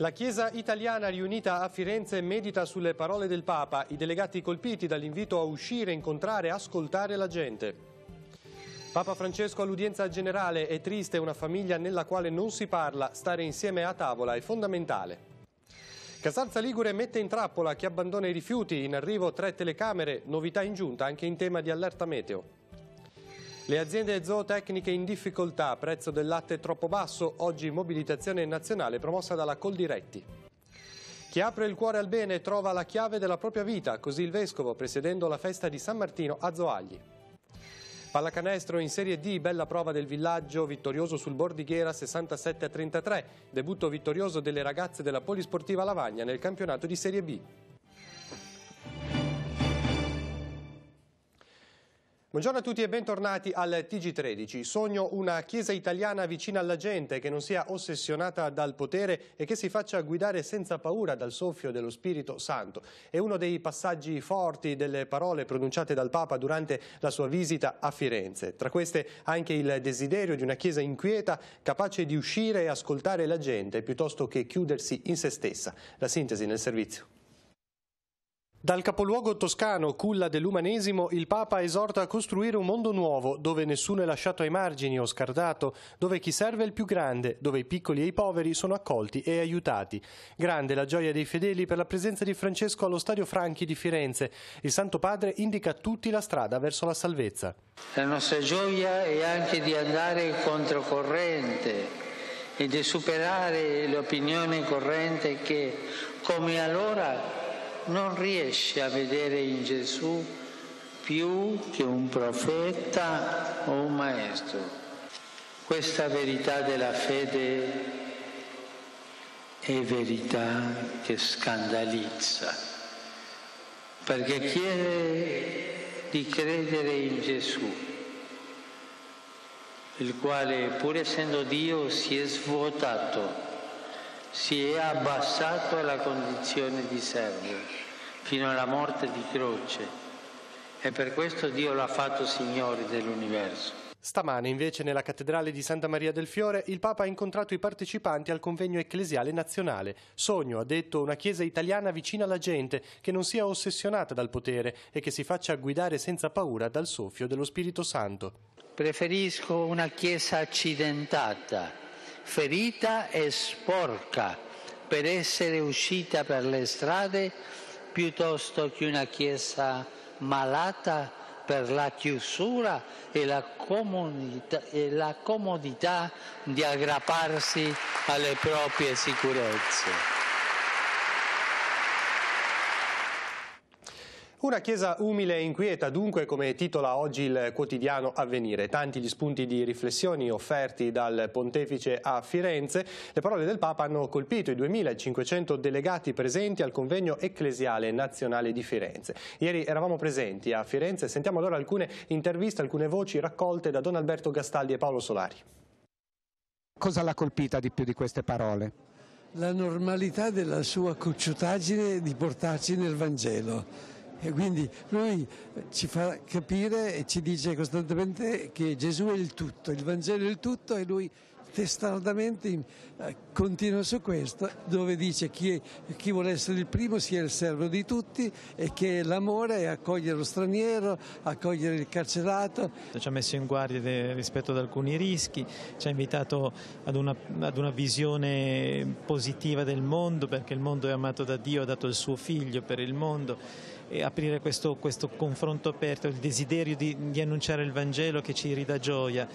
La Chiesa italiana riunita a Firenze medita sulle parole del Papa, i delegati colpiti dall'invito a uscire, incontrare, ascoltare la gente. Papa Francesco all'udienza generale è triste una famiglia nella quale non si parla, stare insieme a tavola è fondamentale. Casarza Ligure mette in trappola chi abbandona i rifiuti, in arrivo tre telecamere, novità in giunta anche in tema di allerta meteo. Le aziende zootecniche in difficoltà, prezzo del latte troppo basso, oggi mobilitazione nazionale promossa dalla Coldiretti. Chi apre il cuore al bene trova la chiave della propria vita, così il Vescovo, presiedendo la festa di San Martino a Zoagli. Pallacanestro in Serie D, bella prova del villaggio, vittorioso sul Bordighera 67-33, debutto vittorioso delle ragazze della Polisportiva Lavagna nel campionato di Serie B. Buongiorno a tutti e bentornati al TG13. Sogno una chiesa italiana vicina alla gente, che non sia ossessionata dal potere e che si faccia guidare senza paura dal soffio dello Spirito Santo. È uno dei passaggi forti delle parole pronunciate dal Papa durante la sua visita a Firenze. Tra queste anche il desiderio di una chiesa inquieta, capace di uscire e ascoltare la gente piuttosto che chiudersi in se stessa. La sintesi nel servizio. Dal capoluogo toscano, culla dell'umanesimo, il Papa esorta a costruire un mondo nuovo, dove nessuno è lasciato ai margini o scardato, dove chi serve è il più grande, dove i piccoli e i poveri sono accolti e aiutati. Grande la gioia dei fedeli per la presenza di Francesco allo Stadio Franchi di Firenze. Il Santo Padre indica a tutti la strada verso la salvezza. La nostra gioia è anche di andare controcorrente e di superare l'opinione corrente che, come allora, non riesce a vedere in Gesù più che un profeta o un maestro. Questa verità della fede è verità che scandalizza, perché chiede di credere in Gesù, il quale pur essendo Dio si è svuotato si è abbassato alla condizione di servo, fino alla morte di croce, e per questo Dio l'ha fatto Signore dell'universo. Stamane, invece, nella cattedrale di Santa Maria del Fiore, il Papa ha incontrato i partecipanti al convegno ecclesiale nazionale. Sogno, ha detto, una chiesa italiana vicina alla gente, che non sia ossessionata dal potere e che si faccia guidare senza paura dal soffio dello Spirito Santo. Preferisco una chiesa accidentata, ferita e sporca per essere uscita per le strade piuttosto che una chiesa malata per la chiusura e la, comunità, e la comodità di aggrapparsi alle proprie sicurezze. Una chiesa umile e inquieta, dunque, come titola oggi il quotidiano Avvenire. Tanti gli spunti di riflessioni offerti dal pontefice a Firenze. Le parole del Papa hanno colpito i 2500 delegati presenti al convegno ecclesiale nazionale di Firenze. Ieri eravamo presenti a Firenze, sentiamo allora alcune interviste, alcune voci raccolte da Don Alberto Gastaldi e Paolo Solari. Cosa l'ha colpita di più di queste parole? La normalità della sua cocciutaggine di portarci nel Vangelo e quindi lui ci fa capire e ci dice costantemente che Gesù è il tutto, il Vangelo è il tutto e lui testardamente eh, continua su questo, dove dice che chi, chi vuole essere il primo sia il servo di tutti e che l'amore è accogliere lo straniero, accogliere il carcerato. Ci ha messo in guardia de, rispetto ad alcuni rischi, ci ha invitato ad una, ad una, visione positiva del mondo, perché il mondo è amato da Dio, ha dato il suo figlio per il mondo aprire questo, questo, confronto aperto, il desiderio di, di annunciare il Vangelo che ci ridà gioia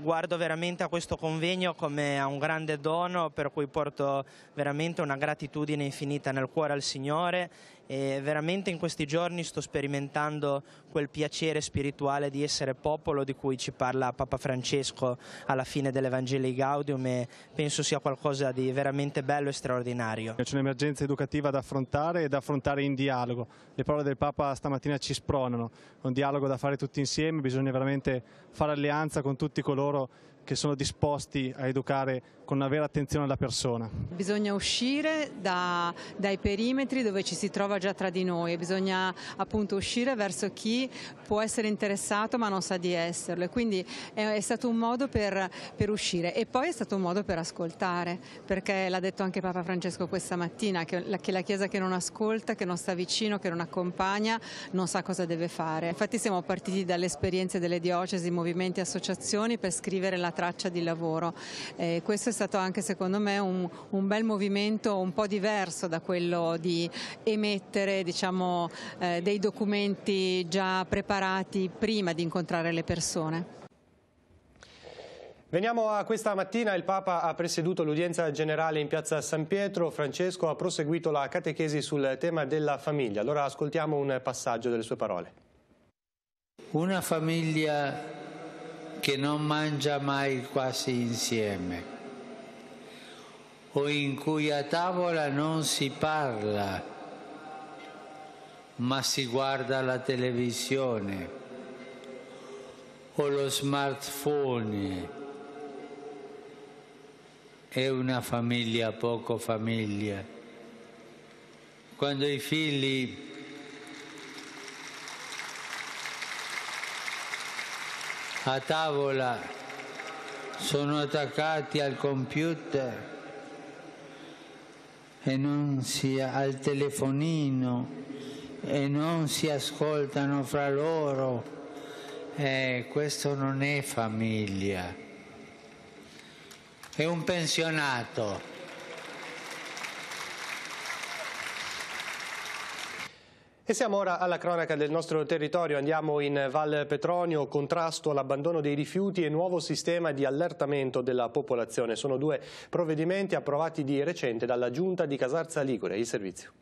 guardo veramente a questo convegno come a un grande dono per cui porto veramente una gratitudine infinita nel cuore al Signore e veramente in questi giorni sto sperimentando quel piacere spirituale di essere popolo di cui ci parla Papa Francesco alla fine dell'Evangelii Gaudium e penso sia qualcosa di veramente bello e straordinario. C'è un'emergenza educativa da affrontare e da affrontare in dialogo. Le parole del Papa stamattina ci spronano, è un dialogo da fare tutti insieme, bisogna veramente fare alleanza con tutti coloro che sono disposti a educare con una vera attenzione alla persona. Bisogna uscire da, dai perimetri dove ci si trova già tra di noi bisogna appunto uscire verso chi può essere interessato ma non sa di esserlo e quindi è, è stato un modo per, per, uscire e poi è stato un modo per ascoltare perché l'ha detto anche Papa Francesco questa mattina che la, che la Chiesa che non ascolta, che non sta vicino, che non accompagna non sa cosa deve fare. Infatti siamo partiti dalle esperienze delle diocesi, movimenti, associazioni per scrivere la traccia di lavoro. Eh, questo è stato anche secondo me un, un bel movimento un po' diverso da quello di emettere diciamo, eh, dei documenti già preparati prima di incontrare le persone. Veniamo a questa mattina, il Papa ha presieduto l'udienza generale in piazza San Pietro, Francesco ha proseguito la catechesi sul tema della famiglia, allora ascoltiamo un passaggio delle sue parole. Una famiglia che non mangia mai quasi insieme o in cui a tavola non si parla, ma si guarda la televisione o lo smartphone. È una famiglia poco famiglia. Quando i figli a tavola sono attaccati al computer e non si al telefonino e non si ascoltano fra loro, eh, questo non è famiglia. È un pensionato. E siamo ora alla cronaca del nostro territorio, andiamo in Val Petronio, contrasto all'abbandono dei rifiuti e nuovo sistema di allertamento della popolazione. Sono due provvedimenti approvati di recente dalla Giunta di Casarza Ligure. Il servizio.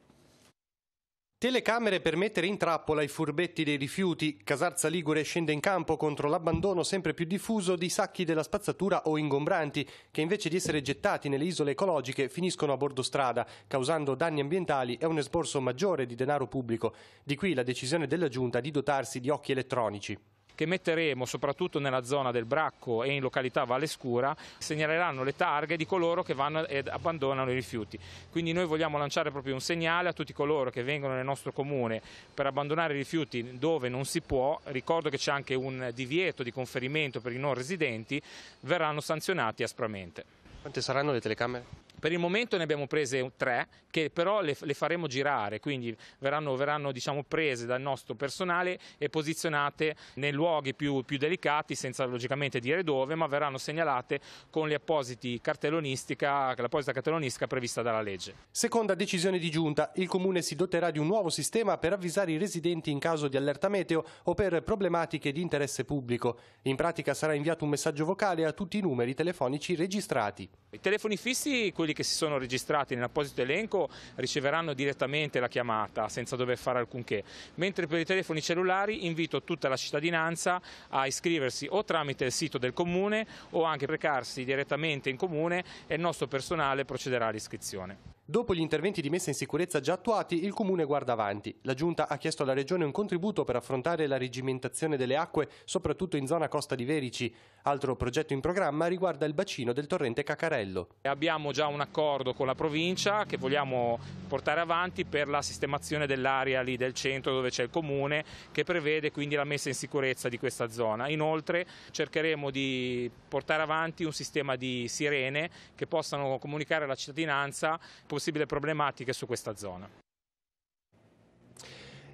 Telecamere per mettere in trappola i furbetti dei rifiuti. Casarza Ligure scende in campo contro l'abbandono sempre più diffuso di sacchi della spazzatura o ingombranti, che invece di essere gettati nelle isole ecologiche finiscono a bordo strada, causando danni ambientali e un esborso maggiore di denaro pubblico. Di qui la decisione della Giunta di dotarsi di occhi elettronici che metteremo soprattutto nella zona del Bracco e in località Valescura segnaleranno le targhe di coloro che vanno e abbandonano i rifiuti. Quindi noi vogliamo lanciare proprio un segnale a tutti coloro che vengono nel nostro comune per abbandonare i rifiuti dove non si può, ricordo che c'è anche un divieto di conferimento per i non residenti, verranno sanzionati aspramente. Quante saranno le telecamere? Per il momento ne abbiamo prese tre che però le, le faremo girare, quindi verranno, verranno diciamo, prese dal nostro personale e posizionate nei luoghi più, più delicati senza logicamente dire dove, ma verranno segnalate con l'apposita cartellonistica, cartellonistica prevista dalla legge. Seconda decisione di giunta, il comune si doterà di un nuovo sistema per avvisare i residenti in caso di allerta meteo o per problematiche di interesse pubblico. In pratica sarà inviato un messaggio vocale a tutti i numeri telefonici registrati. I telefoni fissi, quelli che si sono registrati nell'apposito elenco riceveranno direttamente la chiamata senza dover fare alcunché, mentre per i telefoni cellulari invito tutta la cittadinanza a iscriversi o tramite il sito del comune o anche recarsi direttamente in comune e il nostro personale procederà all'iscrizione. Dopo gli interventi di messa in sicurezza già attuati, il Comune guarda avanti. La Giunta ha chiesto alla Regione un contributo per affrontare la rigimentazione delle acque, soprattutto in zona Costa di Verici. Altro progetto in programma riguarda il bacino del torrente Cacarello. Abbiamo già un accordo con la provincia che vogliamo portare avanti per la sistemazione dell'area lì del centro dove c'è il Comune, che prevede quindi la messa in sicurezza di questa zona. Inoltre cercheremo di portare avanti un sistema di sirene che possano comunicare alla cittadinanza possibili problematiche su questa zona.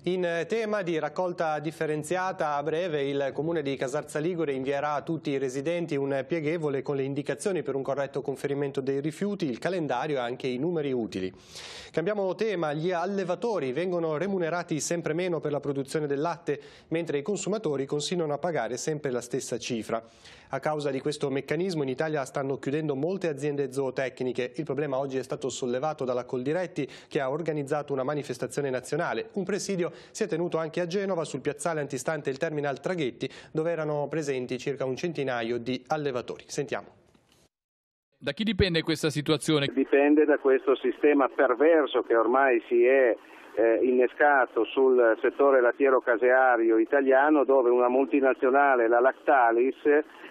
In eh, tema di raccolta differenziata a breve il comune di Casarza Ligure invierà a tutti i residenti un pieghevole con le indicazioni per un corretto conferimento dei rifiuti, il calendario e anche i numeri utili. Cambiamo tema, gli allevatori vengono remunerati sempre meno per la produzione del latte mentre i consumatori continuano a pagare sempre la stessa cifra. A causa di questo meccanismo in Italia stanno chiudendo molte aziende zootecniche. Il problema oggi è stato sollevato dalla Coldiretti che ha organizzato una manifestazione nazionale. Un presidio si è tenuto anche a Genova sul piazzale antistante il terminal Traghetti dove erano presenti circa un centinaio di allevatori. Sentiamo. Da chi dipende questa situazione? Dipende da questo sistema perverso che ormai si è eh, innescato sul settore lattiero-caseario italiano dove una multinazionale, la Lactalis,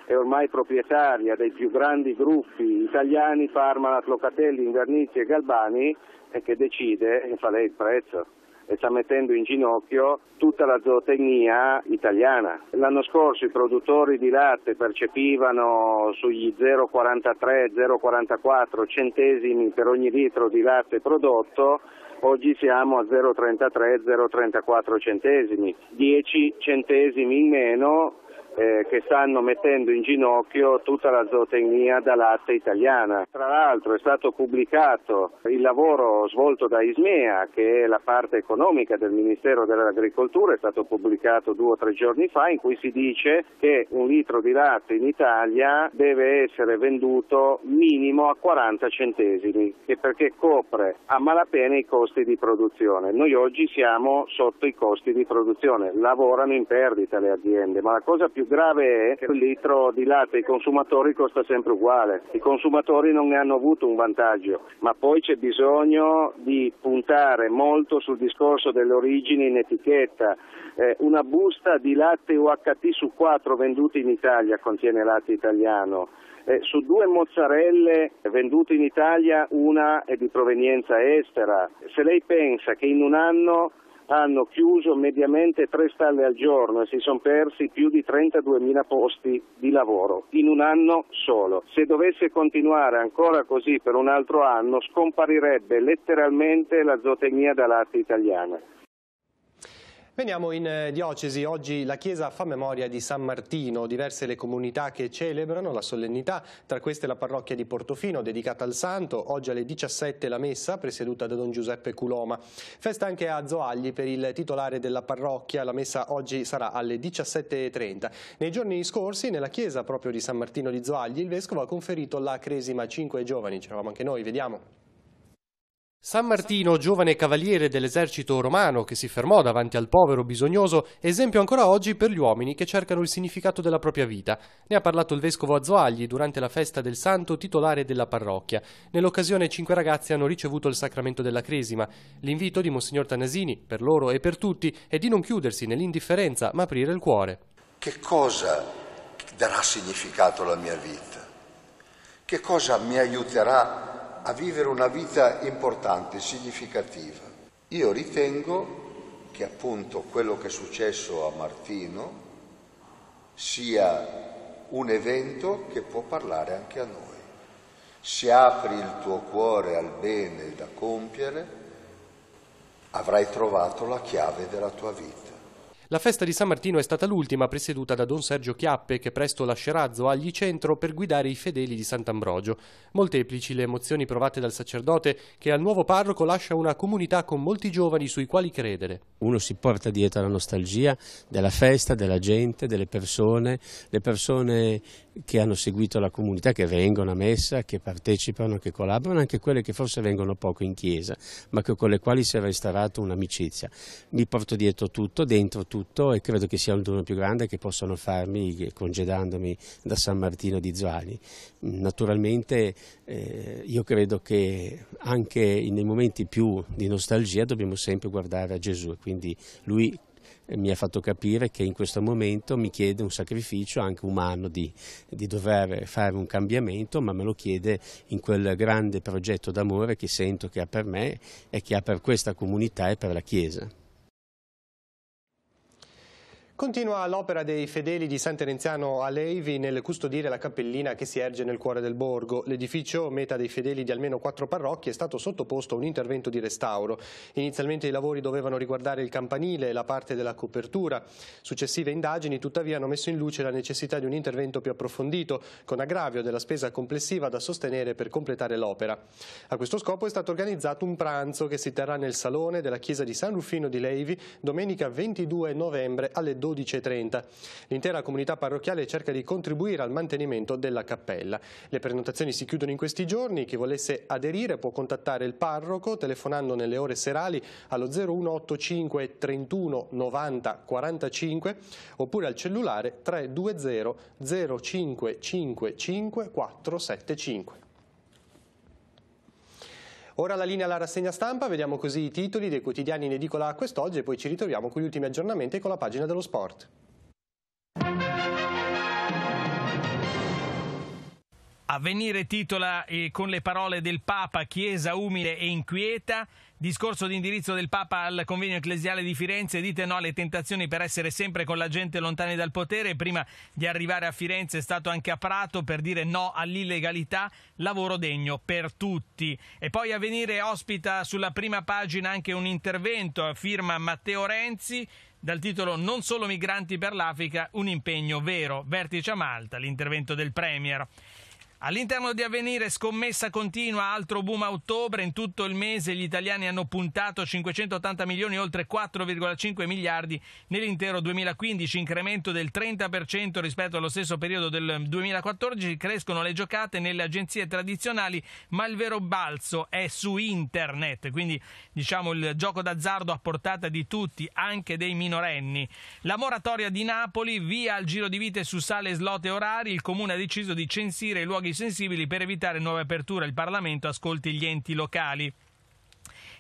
è ormai proprietaria dei più grandi gruppi italiani, Parmalat, Locatelli, Invernizi e Galbani, e che decide e fa lei il prezzo e sta mettendo in ginocchio tutta la zootecnia italiana. L'anno scorso i produttori di latte percepivano sugli 0,43-0,44 centesimi per ogni litro di latte prodotto, Oggi siamo a 0,33-0,34 centesimi, 10 centesimi in meno eh, che stanno mettendo in ginocchio tutta la zootecnia da latte italiana. Tra l'altro è stato pubblicato il lavoro svolto da Ismea, che è la parte economica del Ministero dell'Agricoltura, è stato pubblicato due o tre giorni fa, in cui si dice che un litro di latte in Italia deve essere venduto minimo a 40 centesimi, perché copre a malapena i costi di produzione. Noi oggi siamo sotto i costi di produzione, lavorano in perdita le aziende, ma la cosa più più grave è che il litro di latte ai consumatori costa sempre uguale. I consumatori non ne hanno avuto un vantaggio, ma poi c'è bisogno di puntare molto sul discorso delle origini in etichetta. Eh, una busta di latte UHT su quattro venduti in Italia contiene latte italiano. Eh, su due mozzarelle vendute in Italia una è di provenienza estera. Se lei pensa che in un anno hanno chiuso mediamente tre stalle al giorno e si sono persi più di 32.000 posti di lavoro in un anno solo. Se dovesse continuare ancora così per un altro anno scomparirebbe letteralmente la zootecnia da latte italiana. Veniamo in eh, diocesi, oggi la Chiesa fa memoria di San Martino, diverse le comunità che celebrano la solennità, tra queste la parrocchia di Portofino dedicata al santo, oggi alle 17 la messa presieduta da Don Giuseppe Culoma. Festa anche a Zoagli per il titolare della parrocchia, la messa oggi sarà alle 17.30. Nei giorni scorsi nella Chiesa proprio di San Martino di Zoagli il Vescovo ha conferito la cresima a cinque giovani, c'eravamo anche noi, vediamo. San Martino, giovane cavaliere dell'esercito romano che si fermò davanti al povero bisognoso, esempio ancora oggi per gli uomini che cercano il significato della propria vita. Ne ha parlato il vescovo Azzoagli durante la festa del santo titolare della parrocchia. Nell'occasione cinque ragazzi hanno ricevuto il sacramento della cresima. L'invito di Monsignor Tanasini, per loro e per tutti, è di non chiudersi nell'indifferenza ma aprire il cuore. Che cosa darà significato alla mia vita? Che cosa mi aiuterà a a vivere una vita importante, significativa. Io ritengo che appunto quello che è successo a Martino sia un evento che può parlare anche a noi. Se apri il tuo cuore al bene da compiere, avrai trovato la chiave della tua vita. La festa di San Martino è stata l'ultima presieduta da Don Sergio Chiappe che presto lascerà Zoagli Centro per guidare i fedeli di Sant'Ambrogio. Molteplici le emozioni provate dal sacerdote che al nuovo parroco lascia una comunità con molti giovani sui quali credere. Uno si porta dietro la nostalgia della festa, della gente, delle persone, le persone che hanno seguito la comunità, che vengono a messa, che partecipano, che collaborano, anche quelle che forse vengono poco in chiesa, ma con le quali si è restaurata un'amicizia. Mi porto dietro tutto, dentro tutto tutto e credo che sia il dono più grande che possono farmi eh, congedandomi da San Martino di Zuani. Naturalmente eh, io credo che anche nei momenti più di nostalgia dobbiamo sempre guardare a Gesù e quindi lui eh, mi ha fatto capire che in questo momento mi chiede un sacrificio anche umano di, di, dover fare un cambiamento, ma me lo chiede in quel grande progetto d'amore che sento che ha per me e che ha per questa comunità e per la Chiesa. Continua l'opera dei fedeli di San Terenziano a Leivi nel custodire la cappellina che si erge nel cuore del borgo. L'edificio, meta dei fedeli di almeno quattro parrocchie, è stato sottoposto a un intervento di restauro. Inizialmente i lavori dovevano riguardare il campanile e la parte della copertura. Successive indagini tuttavia hanno messo in luce la necessità di un intervento più approfondito, con aggravio della spesa complessiva da sostenere per completare l'opera. A questo scopo è stato organizzato un pranzo che si terrà nel salone della chiesa di San Rufino di Leivi domenica 22 novembre alle 12. 12.30. L'intera comunità parrocchiale cerca di contribuire al mantenimento della cappella. Le prenotazioni si chiudono in questi giorni, chi volesse aderire può contattare il parroco telefonando nelle ore serali allo 0185 31 90 45 oppure al cellulare 320 0555 475. Ora la linea alla rassegna stampa, vediamo così i titoli dei quotidiani in edicola quest'oggi e poi ci ritroviamo con gli ultimi aggiornamenti con la pagina dello sport. Avvenire titola eh, con le parole del Papa Chiesa umile e inquieta Discorso di indirizzo del Papa al convegno ecclesiale di Firenze, dite no alle tentazioni per essere sempre con la gente lontani dal potere, prima di arrivare a Firenze è stato anche a Prato per dire no all'illegalità, lavoro degno per tutti. E poi a venire ospita sulla prima pagina anche un intervento a firma Matteo Renzi dal titolo Non solo migranti per l'Africa, un impegno vero, vertice a Malta, l'intervento del Premier. All'interno di Avvenire scommessa continua, altro boom a ottobre, in tutto il mese gli italiani hanno puntato 580 milioni, oltre 4,5 miliardi nell'intero 2015, incremento del 30% rispetto allo stesso periodo del 2014, crescono le giocate nelle agenzie tradizionali, ma il vero balzo è su internet, quindi diciamo il gioco d'azzardo a portata di tutti, anche dei minorenni. La moratoria di Napoli, via al giro di vite su sale, slot e orari, il comune ha deciso di censire i luoghi sensibili per evitare nuove aperture. Il Parlamento ascolti gli enti locali.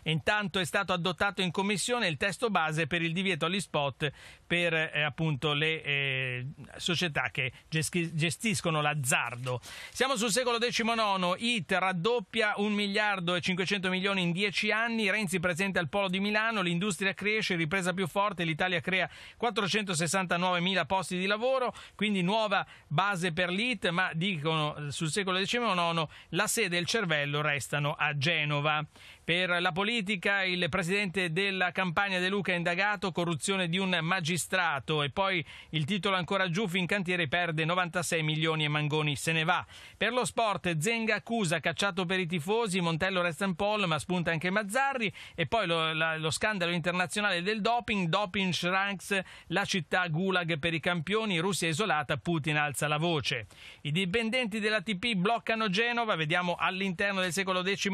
Intanto è stato adottato in commissione il testo base per il divieto agli spot per eh, appunto le eh, società che gestiscono l'azzardo. Siamo sul secolo XIX, IT raddoppia 1 miliardo e 500 milioni in 10 anni, Renzi presente al Polo di Milano, l'industria cresce, ripresa più forte, l'Italia crea 469 mila posti di lavoro, quindi nuova base per l'IT, ma dicono sul secolo XIX la sede e il cervello restano a Genova. Per la politica, il presidente della campagna De Luca è indagato, corruzione di un magistrato e poi il titolo ancora giù, Fincantieri perde 96 milioni e Mangoni se ne va. Per lo sport, Zenga accusa, cacciato per i tifosi, Montello resta in pollo ma spunta anche Mazzarri e poi lo, la, lo scandalo internazionale del doping, doping shranks, la città gulag per i campioni, Russia isolata, Putin alza la voce. I dipendenti dell'ATP bloccano Genova, vediamo all'interno del secolo XIX,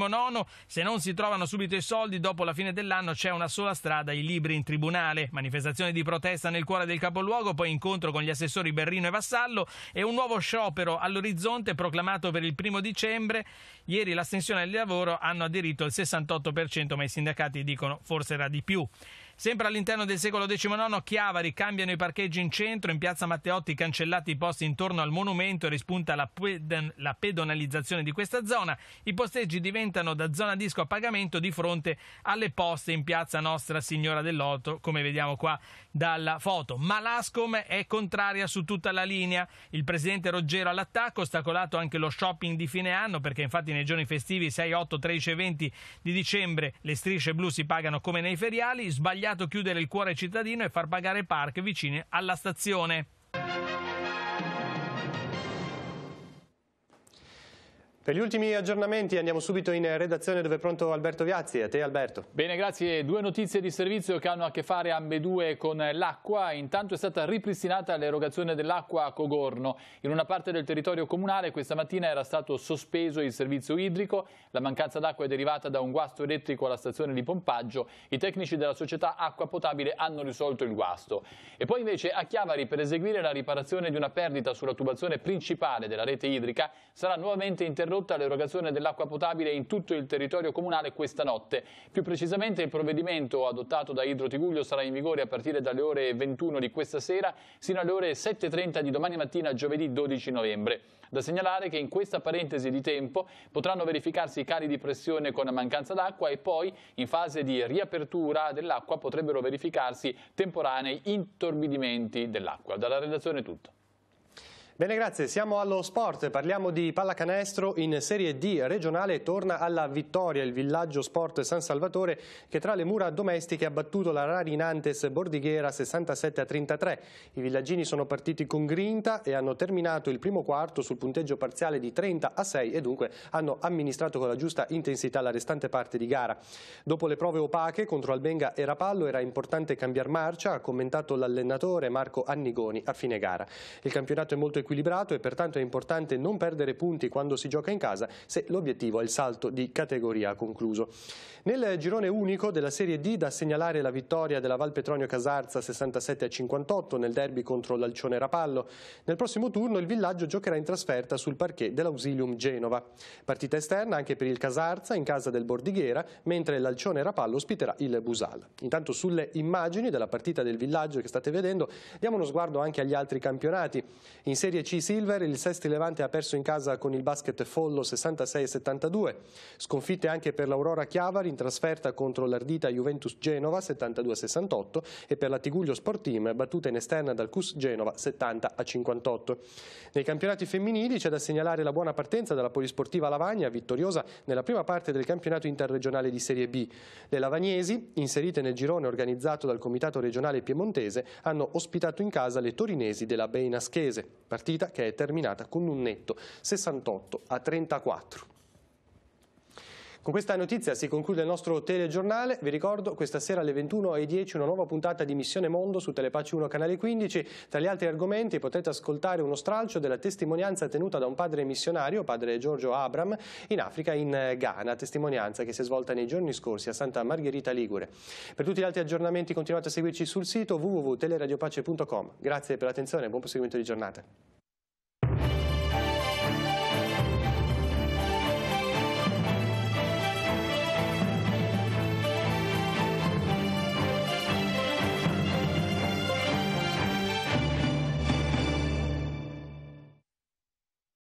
se non si trova trovano subito i soldi, dopo la fine dell'anno c'è una sola strada, i libri in tribunale. Manifestazione di protesta nel cuore del capoluogo, poi incontro con gli assessori Berrino e Vassallo e un nuovo sciopero all'orizzonte proclamato per il primo dicembre. Ieri l'astensione al lavoro hanno aderito il 68%, ma i sindacati dicono forse era di più. Sempre all'interno del secolo XIX, Chiavari cambiano i parcheggi in centro, in piazza Matteotti cancellati i posti intorno al monumento e rispunta la, ped- la pedonalizzazione di questa zona. I posteggi diventano da zona disco a pagamento di fronte alle poste in piazza Nostra Signora dell'Otto, come vediamo qua dalla foto. Ma l'ASCOM è contraria su tutta la linea. Il presidente Roggero all'attacco, ostacolato anche lo shopping di fine anno, perché infatti nei giorni festivi 6, 8, 13 e 20 di dicembre le strisce blu si pagano come nei feriali. Sbagliato sbagliato chiudere il cuore cittadino e far pagare i park vicini alla stazione. Per gli ultimi aggiornamenti andiamo subito in redazione dove è pronto Alberto Viazzi. A te Alberto. Bene, grazie. Due notizie di servizio che hanno a che fare ambedue con l'acqua. Intanto è stata ripristinata l'erogazione dell'acqua a Cogorno. In una parte del territorio comunale questa mattina era stato sospeso il servizio idrico. La mancanza d'acqua è derivata da un guasto elettrico alla stazione di pompaggio. I tecnici della società Acqua Potabile hanno risolto il guasto. E poi invece a Chiavari per eseguire la riparazione di una perdita sulla tubazione principale della rete idrica sarà nuovamente interrotta interrotta l'erogazione dell'acqua potabile in tutto il territorio comunale questa notte. Più precisamente il provvedimento adottato da Idro Tiguglio sarà in vigore a partire dalle ore 21 di questa sera sino alle ore 7.30 di domani mattina giovedì 12 novembre. Da segnalare che in questa parentesi di tempo potranno verificarsi i cali di pressione con mancanza d'acqua e poi in fase di riapertura dell'acqua potrebbero verificarsi temporanei intorbidimenti dell'acqua. Dalla redazione tutto. Bene, grazie. Siamo allo sport. Parliamo di pallacanestro in Serie D regionale. Torna alla vittoria il villaggio sport San Salvatore che tra le mura domestiche ha battuto la Rarinantes Bordighera 67 a 33. I villaggini sono partiti con grinta e hanno terminato il primo quarto sul punteggio parziale di 30 a 6 e dunque hanno amministrato con la giusta intensità la restante parte di gara. Dopo le prove opache contro Albenga e Rapallo era importante cambiare marcia, ha commentato l'allenatore Marco Annigoni a fine gara. Il campionato è molto equilibrato e pertanto è importante non perdere punti quando si gioca in casa se l'obiettivo è il salto di categoria concluso. Nel girone unico della Serie D da segnalare la vittoria della Val Petronio Casarza 67 58 nel derby contro l'Alcione Rapallo. Nel prossimo turno il villaggio giocherà in trasferta sul parquet dell'Ausilium Genova. Partita esterna anche per il Casarza in casa del Bordighera, mentre l'Alcione Rapallo ospiterà il Busal. Intanto sulle immagini della partita del villaggio che state vedendo diamo uno sguardo anche agli altri campionati. In Serie Serie C Silver il Sesti Levante ha perso in casa con il basket Follo 66-72, sconfitte anche per l'Aurora Chiavari in trasferta contro l'Ardita Juventus Genova 72-68 e per la Tiguglio Sportim battuta in esterna dal Cus Genova 70-58. Nei campionati femminili c'è da segnalare la buona partenza della Polisportiva Lavagna, vittoriosa nella prima parte del campionato interregionale di Serie B. Le lavagnesi, inserite nel girone organizzato dal Comitato regionale piemontese, hanno ospitato in casa le torinesi della Beina Schese. Beinaschese partita che è terminata con un netto 68 a 34. Con questa notizia si conclude il nostro telegiornale, vi ricordo questa sera alle 21.10 una nuova puntata di Missione Mondo su Telepace 1 Canale 15, tra gli altri argomenti potete ascoltare uno stralcio della testimonianza tenuta da un padre missionario, padre Giorgio Abram, in Africa, in eh, Ghana, testimonianza che si è svolta nei giorni scorsi a Santa Margherita Ligure. Per tutti gli altri aggiornamenti continuate a seguirci sul sito www.teleradiopace.com. Grazie per l'attenzione e buon proseguimento di giornata.